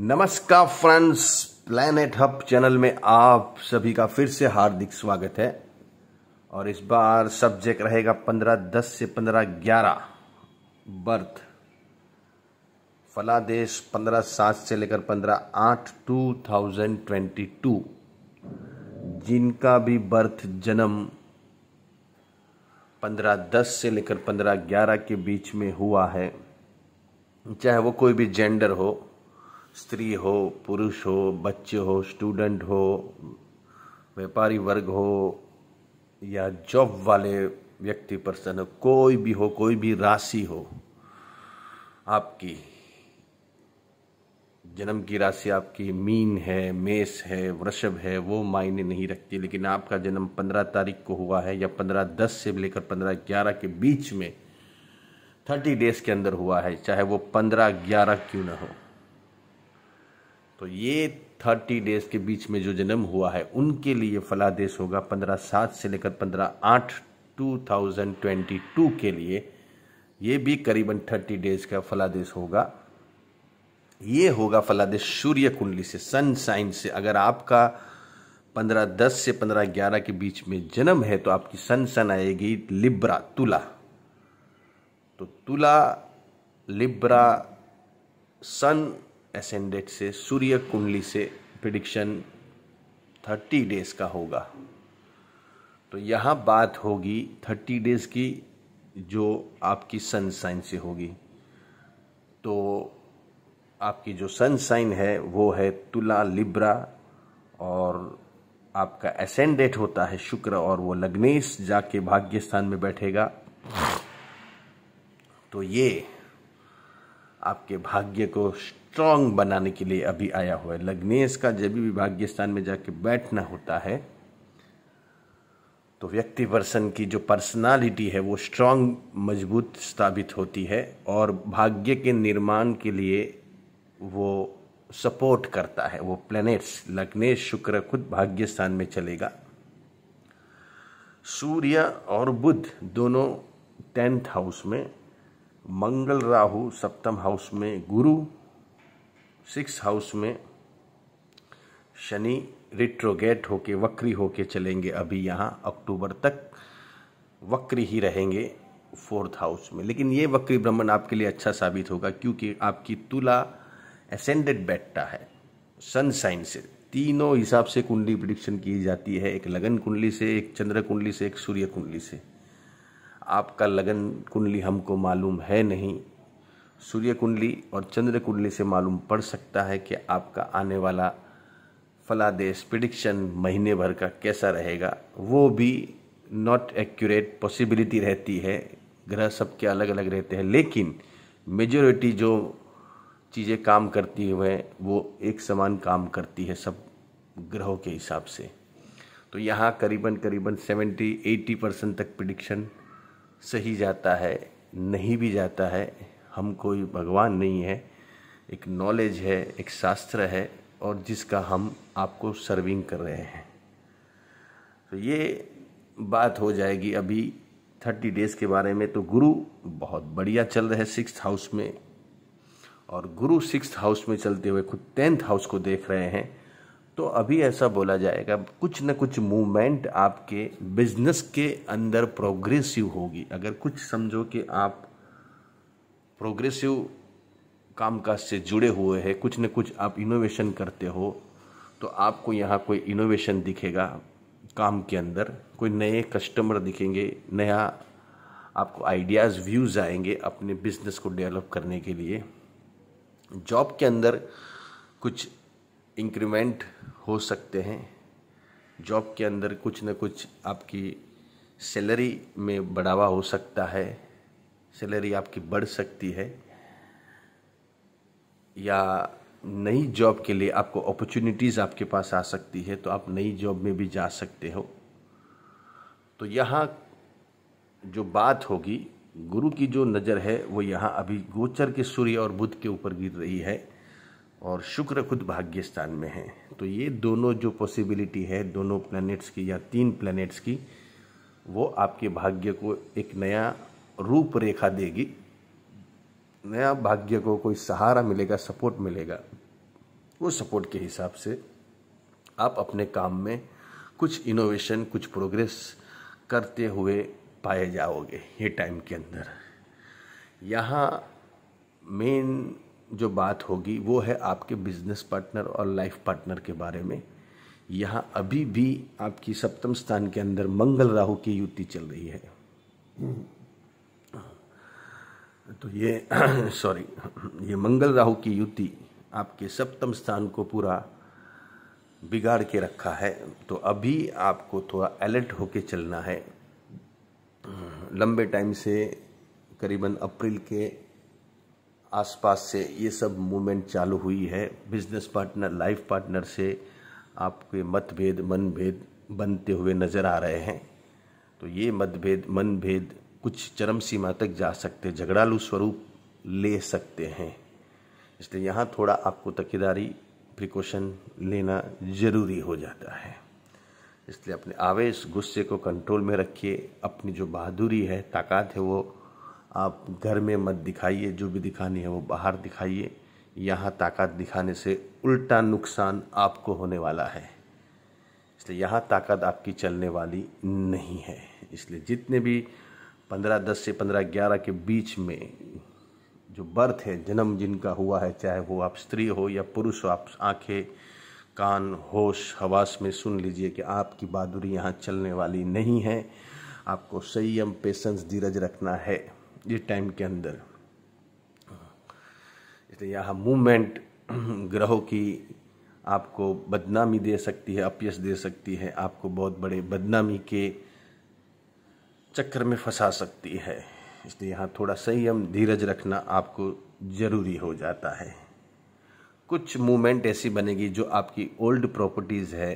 नमस्कार friends planet hub channel में आप सभी का फिर से हार्दिक स्वागत है और इस बार सब्जेक्ट रहेगा पंद्रह दस से पंद्रह ग्यारह बर्थ फलादेश पंद्रह सात से लेकर पंद्रह आठ टू थाउजेंड ट्वेंटी टू जिनका भी बर्थ जन्म पंद्रह दस से लेकर पंद्रह ग्यारह के बीच में हुआ है चाहे वो कोई भी जेंडर हो स्त्री हो पुरुष हो बच्चे हो स्टूडेंट हो व्यापारी वर्ग हो या जॉब वाले व्यक्ति पर्सन हो कोई भी हो कोई भी राशि हो आपकी जन्म की राशि आपकी मीन है मेष है वृषभ है वो मायने नहीं रखती लेकिन आपका जन्म पंद्रह तारीख को हुआ है या पंद्रह दस से लेकर पंद्रह ग्यारह के बीच में थर्टी डेज के अंदर हुआ है चाहे वो पंद्रह ग्यारह क्यों ना हो तो ये थर्टी डेज के बीच में जो जन्म हुआ है उनके लिए फलादेश होगा पंद्रह सात से लेकर पंद्रह आठ टू थाउजेंड ट्वेंटी टू के लिए ये भी करीबन थर्टी डेज का फलादेश होगा ये होगा फलादेश सूर्य कुंडली से सन साइन से अगर आपका पंद्रह दस से पंद्रह ग्यारह के बीच में जन्म है तो आपकी सन सन आएगी लिब्रा तुला तो तुला लिब्रा सन एसेंडेट से सूर्य कुंडली से प्रिडिक्शन थर्टी डेज का होगा तो यहाँ बात होगी थर्टी डेज की जो आपकी सन साइन से होगी तो आपकी जो सन साइन है वो है तुला लिब्रा और आपका एसेंडेट होता है शुक्र और वो लग्नेश जाके भाग्य स्थान में बैठेगा तो ये आपके भाग्य को स्ट्रांग बनाने के लिए अभी आया हुआ है लग्नेश का जब भी भाग्य स्थान में जाके बैठना होता है तो व्यक्ति पर्सन की जो पर्सनालिटी है वो स्ट्रांग मजबूत स्थापित होती है और भाग्य के निर्माण के लिए वो सपोर्ट करता है वो प्लैनेट्स लग्नेश शुक्र खुद भाग्य स्थान में चलेगा सूर्य और बुध दोनों टेंथ हाउस में मंगल राहु सप्तम हाउस में गुरु सिक्स हाउस में शनि रिट्रोगेट होके वक्री होके चलेंगे अभी यहाँ अक्टूबर तक वक्री ही रहेंगे फोर्थ हाउस में लेकिन ये वक्री ब्राह्मण आपके लिए अच्छा साबित होगा क्योंकि आपकी तुला एसेंडेड बैठता है सन साइन से तीनों हिसाब से कुंडली प्रिडिक्शन की जाती है एक लगन कुंडली से एक चंद्र कुंडली से एक सूर्य कुंडली से आपका लगन कुंडली हमको मालूम है नहीं सूर्य कुंडली और चंद्र कुंडली से मालूम पड़ सकता है कि आपका आने वाला फलादेश प्रिडिक्शन महीने भर का कैसा रहेगा वो भी नॉट एक्यूरेट पॉसिबिलिटी रहती है ग्रह सबके अलग अलग रहते हैं लेकिन मेजोरिटी जो चीज़ें काम करती हुए वो एक समान काम करती है सब ग्रहों के हिसाब से तो यहाँ करीबन करीबन सेवेंटी एटी परसेंट तक प्रिडिक्शन सही जाता है नहीं भी जाता है हम कोई भगवान नहीं है एक नॉलेज है एक शास्त्र है और जिसका हम आपको सर्विंग कर रहे हैं तो ये बात हो जाएगी अभी थर्टी डेज़ के बारे में तो गुरु बहुत बढ़िया चल रहे सिक्स हाउस में और गुरु सिक्स हाउस में चलते हुए खुद टेंथ हाउस को देख रहे हैं तो अभी ऐसा बोला जाएगा कुछ ना कुछ मूवमेंट आपके बिजनेस के अंदर प्रोग्रेसिव होगी अगर कुछ समझो कि आप प्रोग्रेसिव कामकाज से जुड़े हुए हैं कुछ न कुछ आप इनोवेशन करते हो तो आपको यहाँ कोई इनोवेशन दिखेगा काम के अंदर कोई नए कस्टमर दिखेंगे नया आपको आइडियाज़ व्यूज़ आएंगे अपने बिजनेस को डेवलप करने के लिए जॉब के अंदर कुछ इंक्रीमेंट हो सकते हैं जॉब के अंदर कुछ न कुछ आपकी सैलरी में बढ़ावा हो सकता है सैलरी आपकी बढ़ सकती है या नई जॉब के लिए आपको अपॉर्चुनिटीज़ आपके पास आ सकती है तो आप नई जॉब में भी जा सकते हो तो यहाँ जो बात होगी गुरु की जो नज़र है वो यहाँ अभी गोचर के सूर्य और बुध के ऊपर गिर रही है और शुक्र खुद भाग्य स्थान में है तो ये दोनों जो पॉसिबिलिटी है दोनों प्लैनेट्स की या तीन प्लैनेट्स की वो आपके भाग्य को एक नया रूपरेखा देगी नया भाग्य को कोई सहारा मिलेगा सपोर्ट मिलेगा वो सपोर्ट के हिसाब से आप अपने काम में कुछ इनोवेशन कुछ प्रोग्रेस करते हुए पाए जाओगे ये टाइम के अंदर यहाँ मेन जो बात होगी वो है आपके बिजनेस पार्टनर और लाइफ पार्टनर के बारे में यहाँ अभी भी आपकी सप्तम स्थान के अंदर मंगल राहु की युति चल रही है तो ये सॉरी ये मंगल राहु की युति आपके सप्तम स्थान को पूरा बिगाड़ के रखा है तो अभी आपको थोड़ा अलर्ट होके चलना है लंबे टाइम से करीबन अप्रैल के आसपास से ये सब मूवमेंट चालू हुई है बिजनेस पार्टनर लाइफ पार्टनर से आपके मतभेद मनभेद बनते हुए नज़र आ रहे हैं तो ये मतभेद मनभेद कुछ चरम सीमा तक जा सकते झगड़ालू स्वरूप ले सकते हैं इसलिए यहाँ थोड़ा आपको तकेदारी प्रिकॉशन लेना ज़रूरी हो जाता है इसलिए अपने आवेश गुस्से को कंट्रोल में रखिए अपनी जो बहादुरी है ताकत है वो आप घर में मत दिखाइए जो भी दिखानी है वो बाहर दिखाइए यहाँ ताकत दिखाने से उल्टा नुकसान आपको होने वाला है इसलिए यहाँ ताकत आपकी चलने वाली नहीं है इसलिए जितने भी पंद्रह दस से पंद्रह ग्यारह के बीच में जो बर्थ है जन्म जिनका हुआ है चाहे वो आप स्त्री हो या पुरुष हो आप आंखें कान होश हवास में सुन लीजिए कि आपकी बहादुरी यहाँ चलने वाली नहीं है आपको संयम पेशेंस धीरज रखना है इस टाइम के अंदर इसलिए यह मूवमेंट ग्रहों की आपको बदनामी दे सकती है अपयस दे सकती है आपको बहुत बड़े बदनामी के चक्कर में फंसा सकती है इसलिए यहाँ थोड़ा संयम धीरज रखना आपको ज़रूरी हो जाता है कुछ मूवमेंट ऐसी बनेगी जो आपकी ओल्ड प्रॉपर्टीज़ है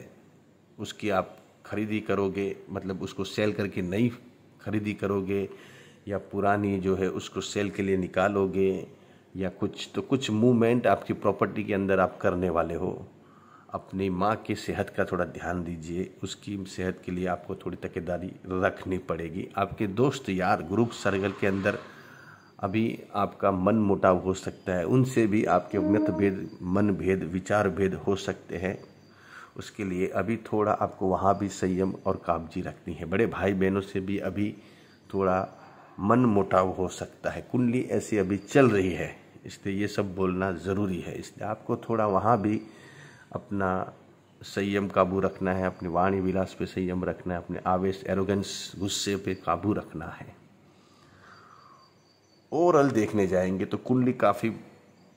उसकी आप खरीदी करोगे मतलब उसको सेल करके नई खरीदी करोगे या पुरानी जो है उसको सेल के लिए निकालोगे या कुछ तो कुछ मूवमेंट आपकी प्रॉपर्टी के अंदर आप करने वाले हो अपनी माँ के सेहत का थोड़ा ध्यान दीजिए उसकी सेहत के लिए आपको थोड़ी तकेदारी रखनी पड़ेगी आपके दोस्त यार ग्रुप सर्कल के अंदर अभी आपका मन मोटाव हो सकता है उनसे भी आपके मतभेद मन भेद विचार भेद हो सकते हैं उसके लिए अभी थोड़ा आपको वहाँ भी संयम और काबजी रखनी है बड़े भाई बहनों से भी अभी थोड़ा मन मोटाव हो सकता है कुंडली ऐसी अभी चल रही है इसलिए ये सब बोलना ज़रूरी है इसलिए आपको थोड़ा वहाँ भी अपना संयम काबू रखना है अपनी वाणी विलास पे संयम रखना है अपने आवेश एरोगेंस गुस्से पे काबू रखना है ओवरऑल देखने जाएंगे तो कुंडली काफ़ी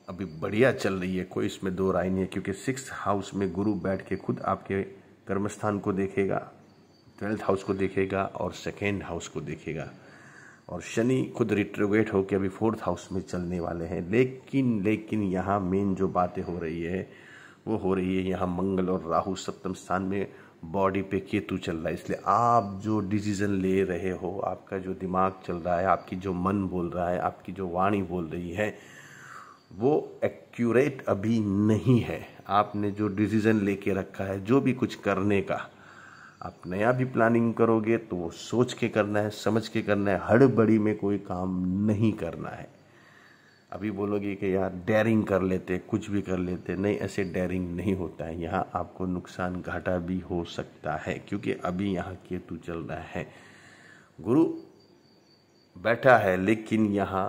अभी बढ़िया चल रही है कोई इसमें दो राय नहीं है क्योंकि सिक्स हाउस में गुरु बैठ के खुद आपके कर्मस्थान को देखेगा ट्वेल्थ हाउस को देखेगा और सेकेंड हाउस को देखेगा और शनि खुद रिट्रोगेट होकर अभी फोर्थ हाउस में चलने वाले हैं लेकिन लेकिन यहाँ मेन जो बातें हो रही है वो हो रही है यहाँ मंगल और राहु सप्तम स्थान में बॉडी पे केतु चल रहा है इसलिए आप जो डिसीज़न ले रहे हो आपका जो दिमाग चल रहा है आपकी जो मन बोल रहा है आपकी जो वाणी बोल रही है वो एक्यूरेट अभी नहीं है आपने जो डिसीज़न लेके रखा है जो भी कुछ करने का आप नया भी प्लानिंग करोगे तो वो सोच के करना है समझ के करना है हड़बड़ी में कोई काम नहीं करना है अभी बोलोगे कि यार डेयरिंग कर लेते कुछ भी कर लेते नहीं ऐसे डेयरिंग नहीं होता है यहाँ आपको नुकसान घाटा भी हो सकता है क्योंकि अभी यहाँ केतु चल रहा है गुरु बैठा है लेकिन यहाँ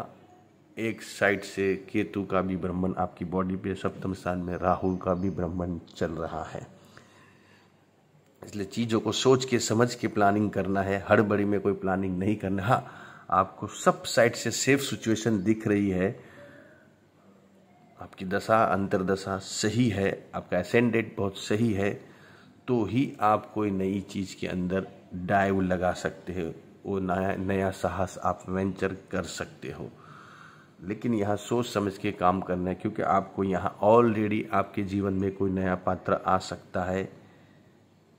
एक साइड से केतु का भी ब्राह्मण आपकी बॉडी पे सप्तम स्थान में राहुल का भी ब्राह्मण चल रहा है इसलिए चीज़ों को सोच के समझ के प्लानिंग करना है हड़बड़ी में कोई प्लानिंग नहीं करना हाँ आपको सब साइड से सेफ सिचुएशन दिख रही है आपकी दशा अंतरदशा सही है आपका एसेंडेंट बहुत सही है तो ही आप कोई नई चीज़ के अंदर डाइव लगा सकते हो वो नया नया साहस आप वेंचर कर सकते हो लेकिन यहाँ सोच समझ के काम करना है क्योंकि आपको यहाँ ऑलरेडी आपके जीवन में कोई नया पात्र आ सकता है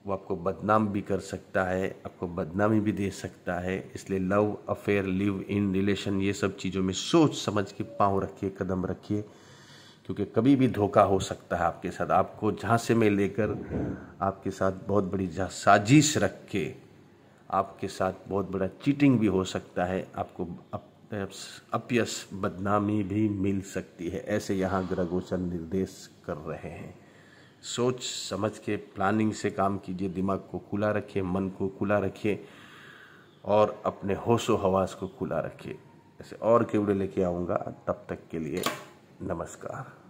वो आपको बदनाम भी कर सकता है आपको बदनामी भी दे सकता है इसलिए love affair live in relation ये सब चीज़ों में सोच समझ के पाँव रखिए कदम रखिए क्योंकि कभी भी धोखा हो सकता है आपके साथ आपको झांसे में लेकर आपके साथ बहुत बड़ी साजिश रख के आपके साथ बहुत बड़ा चीटिंग भी हो सकता है आपको अपयस बदनामी भी मिल सकती है ऐसे यहाँ ग्रह निर्देश कर रहे हैं सोच समझ के प्लानिंग से काम कीजिए दिमाग को खुला रखिए मन को खुला रखिए और अपने होशो हवास को खुला रखिए ऐसे और केवड़े लेके आऊँगा तब तक के लिए नमस्कार